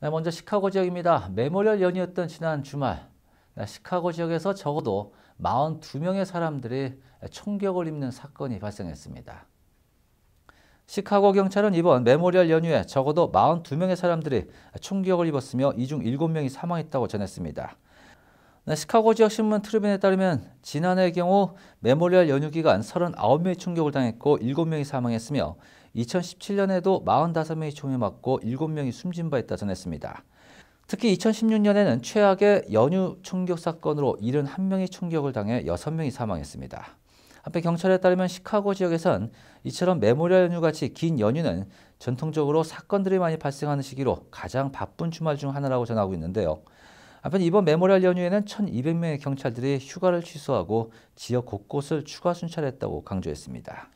네, 먼저 시카고 지역입니다. 메모리얼 연이었던 지난 주말 네, 시카고 지역에서 적어도 42명의 사람들이 총격을 입는 사건이 발생했습니다. 시카고 경찰은 이번 메모리얼 연휴에 적어도 42명의 사람들이 총격을 입었으며 이 중 7명이 사망했다고 전했습니다. 시카고 지역 신문 트리빈에 따르면 지난해의 경우 메모리얼 연휴 기간 39명이 충격을 당했고 7명이 사망했으며 2017년에도 45명이 총에 맞고 7명이 숨진 바 있다 전했습니다. 특히 2016년에는 최악의 연휴 충격 사건으로 71명이 충격을 당해 6명이 사망했습니다. 한편 경찰에 따르면 시카고 지역에선 이처럼 메모리얼 연휴같이 긴 연휴는 전통적으로 사건들이 많이 발생하는 시기로 가장 바쁜 주말 중 하나라고 전하고 있는데요. 앞선 이번 메모리얼 연휴에는 1,200명의 경찰들이 휴가를 취소하고 지역 곳곳을 추가 순찰했다고 강조했습니다.